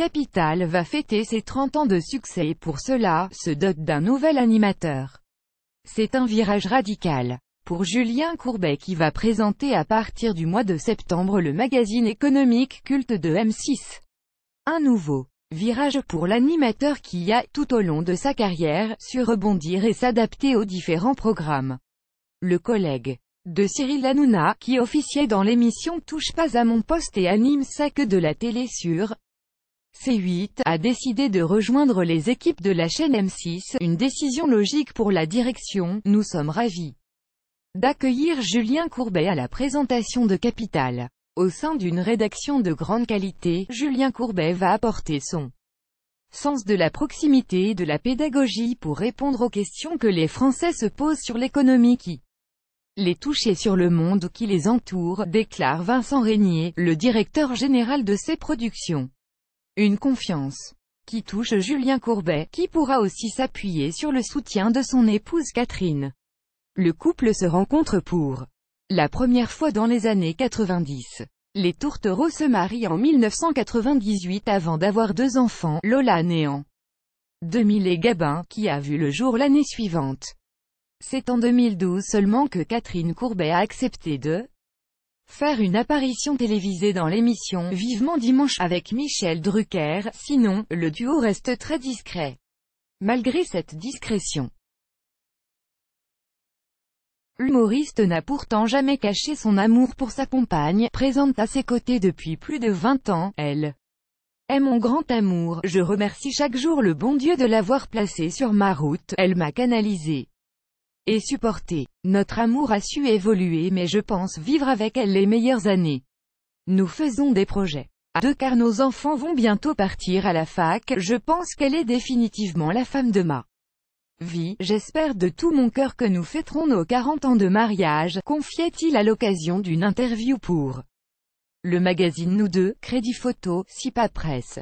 Capital va fêter ses 30 ans de succès et pour cela, se dote d'un nouvel animateur. C'est un virage radical. Pour Julien Courbet qui va présenter à partir du mois de septembre le magazine économique culte de M6. Un nouveau virage pour l'animateur qui a, tout au long de sa carrière, su rebondir et s'adapter aux différents programmes. Le collègue de Cyril Hanouna, qui officiait dans l'émission Touche pas à mon poste et anime ça que de la télé sur C8 a décidé de rejoindre les équipes de la chaîne M6, une décision logique pour la direction, nous sommes ravis d'accueillir Julien Courbet à la présentation de Capital. Au sein d'une rédaction de grande qualité, Julien Courbet va apporter son sens de la proximité et de la pédagogie pour répondre aux questions que les Français se posent sur l'économie qui les touche et sur le monde qui les entoure, déclare Vincent Régnier, le directeur général de ces productions. Une confiance qui touche Julien Courbet, qui pourra aussi s'appuyer sur le soutien de son épouse Catherine. Le couple se rencontre pour la première fois dans les années 90. Les tourtereaux se marient en 1998 avant d'avoir deux enfants, Lola Néant. 2000 et Gabin, qui a vu le jour l'année suivante. C'est en 2012 seulement que Catherine Courbet a accepté de faire une apparition télévisée dans l'émission Vivement Dimanche avec Michel Drucker, sinon, le duo reste très discret. Malgré cette discrétion, l'humoriste n'a pourtant jamais caché son amour pour sa compagne, présente à ses côtés depuis plus de 20 ans, elle est mon grand amour, je remercie chaque jour le bon Dieu de l'avoir placé sur ma route, elle m'a canalisé et supporter. Notre amour a su évoluer mais je pense vivre avec elle les meilleures années. Nous faisons des projets. À ah, deux car nos enfants vont bientôt partir à la fac, je pense qu'elle est définitivement la femme de ma vie, j'espère de tout mon cœur que nous fêterons nos 40 ans de mariage, confiait-il à l'occasion d'une interview pour le magazine Nous deux, Crédit Photo, Sipa Presse.